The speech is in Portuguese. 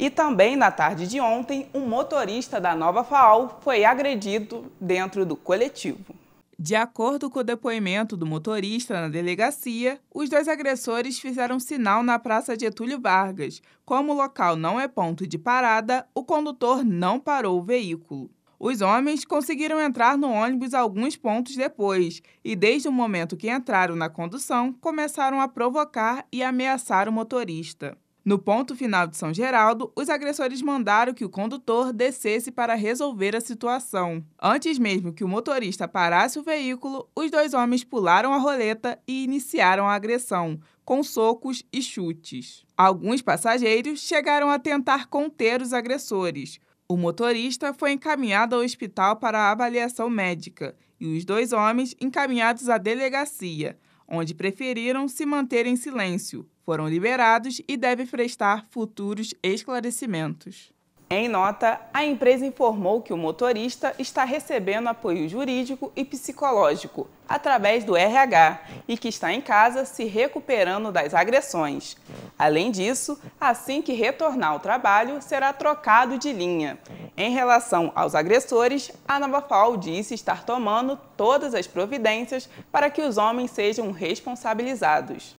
E também na tarde de ontem, um motorista da Nova FAO foi agredido dentro do coletivo. De acordo com o depoimento do motorista na delegacia, os dois agressores fizeram sinal na Praça Getúlio Vargas. Como o local não é ponto de parada, o condutor não parou o veículo. Os homens conseguiram entrar no ônibus alguns pontos depois e, desde o momento que entraram na condução, começaram a provocar e ameaçar o motorista. No ponto final de São Geraldo, os agressores mandaram que o condutor descesse para resolver a situação. Antes mesmo que o motorista parasse o veículo, os dois homens pularam a roleta e iniciaram a agressão, com socos e chutes. Alguns passageiros chegaram a tentar conter os agressores. O motorista foi encaminhado ao hospital para avaliação médica e os dois homens encaminhados à delegacia, onde preferiram se manter em silêncio, foram liberados e deve prestar futuros esclarecimentos. Em nota, a empresa informou que o motorista está recebendo apoio jurídico e psicológico através do RH e que está em casa se recuperando das agressões. Além disso, assim que retornar ao trabalho, será trocado de linha. Em relação aos agressores, a Navafal disse estar tomando todas as providências para que os homens sejam responsabilizados.